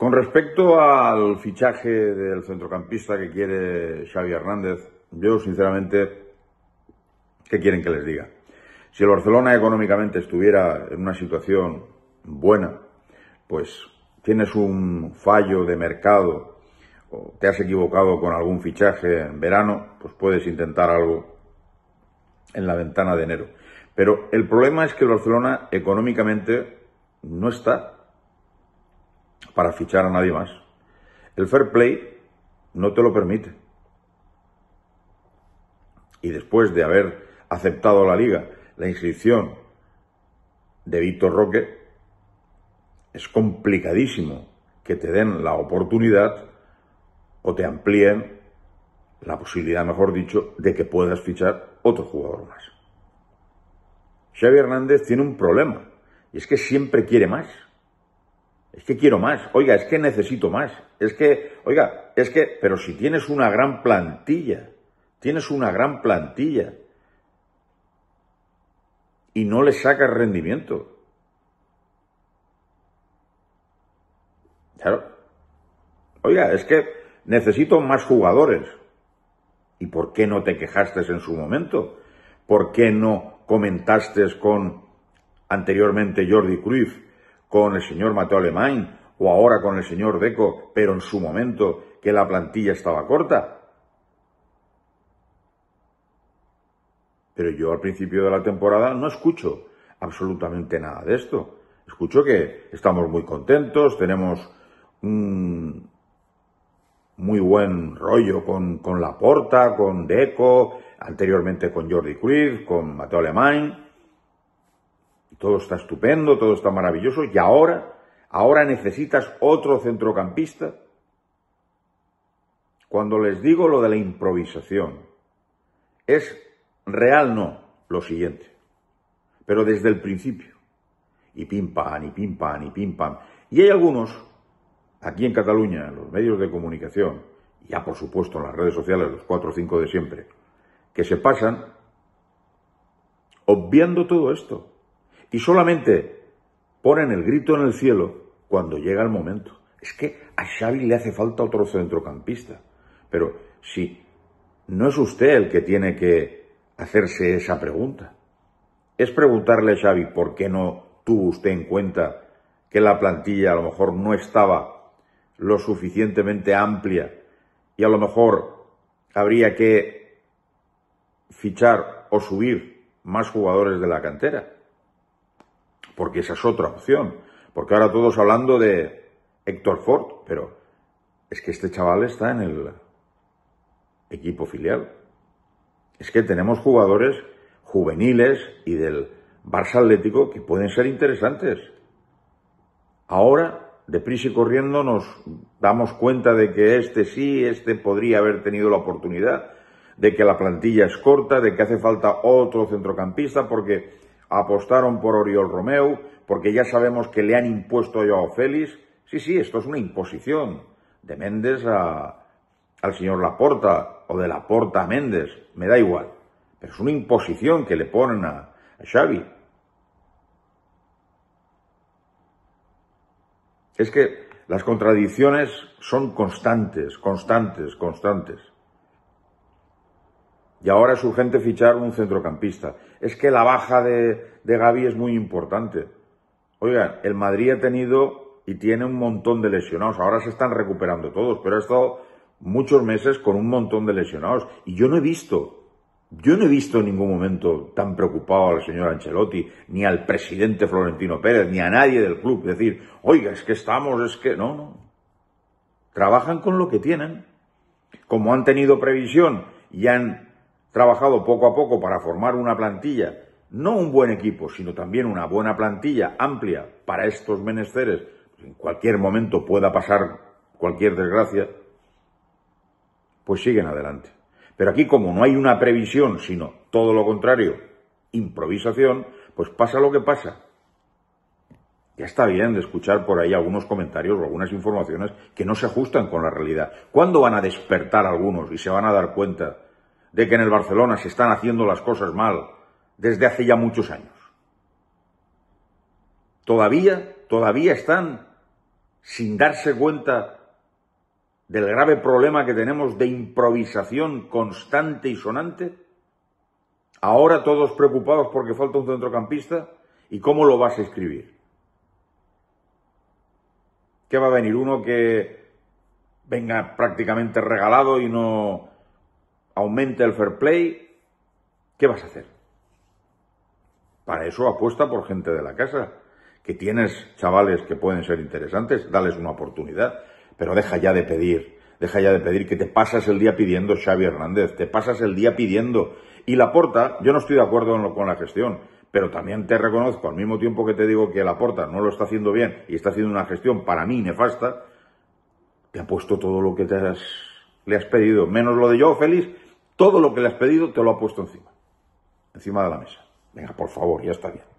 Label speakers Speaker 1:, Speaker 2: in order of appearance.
Speaker 1: Con respecto al fichaje del centrocampista que quiere Xavi Hernández, yo sinceramente, ¿qué quieren que les diga? Si el Barcelona económicamente estuviera en una situación buena, pues tienes un fallo de mercado o te has equivocado con algún fichaje en verano, pues puedes intentar algo en la ventana de enero. Pero el problema es que el Barcelona económicamente no está para fichar a nadie más. El fair play no te lo permite. Y después de haber aceptado la liga la inscripción de Víctor Roque, es complicadísimo que te den la oportunidad o te amplíen la posibilidad, mejor dicho, de que puedas fichar otro jugador más. Xavi Hernández tiene un problema, y es que siempre quiere más. Es que quiero más, oiga, es que necesito más, es que, oiga, es que, pero si tienes una gran plantilla, tienes una gran plantilla y no le sacas rendimiento. Claro. Oiga, es que necesito más jugadores. ¿Y por qué no te quejaste en su momento? ¿Por qué no comentaste con anteriormente Jordi Cruyff con el señor Mateo Alemán o ahora con el señor Deco, pero en su momento que la plantilla estaba corta. Pero yo al principio de la temporada no escucho absolutamente nada de esto. Escucho que estamos muy contentos, tenemos un muy buen rollo con, con Laporta, con Deco, anteriormente con Jordi Cruz, con Mateo Alemán todo está estupendo, todo está maravilloso, y ahora, ahora necesitas otro centrocampista. Cuando les digo lo de la improvisación, es real no lo siguiente, pero desde el principio. Y pim pam, y pim y pim pam. Y hay algunos, aquí en Cataluña, en los medios de comunicación, ya por supuesto en las redes sociales, los cuatro o cinco de siempre, que se pasan obviando todo esto y solamente ponen el grito en el cielo cuando llega el momento. Es que a Xavi le hace falta otro centrocampista. Pero si no es usted el que tiene que hacerse esa pregunta, es preguntarle a Xavi por qué no tuvo usted en cuenta que la plantilla a lo mejor no estaba lo suficientemente amplia y a lo mejor habría que fichar o subir más jugadores de la cantera porque esa es otra opción. Porque ahora todos hablando de Héctor Ford, pero es que este chaval está en el equipo filial. Es que tenemos jugadores juveniles y del Barça Atlético que pueden ser interesantes. Ahora, deprisa y corriendo, nos damos cuenta de que este sí, este podría haber tenido la oportunidad, de que la plantilla es corta, de que hace falta otro centrocampista, porque apostaron por Oriol Romeu, porque ya sabemos que le han impuesto a Joao Sí, sí, esto es una imposición de Méndez a, al señor Laporta o de Laporta a Méndez, me da igual. Pero es una imposición que le ponen a Xavi. Es que las contradicciones son constantes, constantes, constantes. Y ahora es urgente fichar un centrocampista. Es que la baja de, de Gaby es muy importante. Oigan, el Madrid ha tenido y tiene un montón de lesionados. Ahora se están recuperando todos, pero ha estado muchos meses con un montón de lesionados. Y yo no he visto, yo no he visto en ningún momento tan preocupado al señor Ancelotti, ni al presidente Florentino Pérez, ni a nadie del club decir, oiga, es que estamos, es que no, no. Trabajan con lo que tienen. Como han tenido previsión y han trabajado poco a poco para formar una plantilla, no un buen equipo, sino también una buena plantilla amplia para estos menesteres, pues en cualquier momento pueda pasar cualquier desgracia, pues siguen adelante. Pero aquí como no hay una previsión, sino todo lo contrario, improvisación, pues pasa lo que pasa. Ya está bien de escuchar por ahí algunos comentarios o algunas informaciones que no se ajustan con la realidad. ¿Cuándo van a despertar algunos y se van a dar cuenta de que en el Barcelona se están haciendo las cosas mal desde hace ya muchos años. Todavía, todavía están sin darse cuenta del grave problema que tenemos de improvisación constante y sonante. Ahora todos preocupados porque falta un centrocampista y cómo lo vas a escribir. ¿Qué va a venir uno que venga prácticamente regalado y no aumenta el fair play, ¿qué vas a hacer? Para eso apuesta por gente de la casa, que tienes chavales que pueden ser interesantes, dales una oportunidad, pero deja ya de pedir, deja ya de pedir que te pasas el día pidiendo Xavi Hernández, te pasas el día pidiendo. Y la porta, yo no estoy de acuerdo con la gestión, pero también te reconozco, al mismo tiempo que te digo que la porta no lo está haciendo bien y está haciendo una gestión para mí nefasta, te ha puesto todo lo que te has le has pedido, menos lo de yo, feliz, todo lo que le has pedido te lo ha puesto encima, encima de la mesa. Venga, por favor, ya está bien.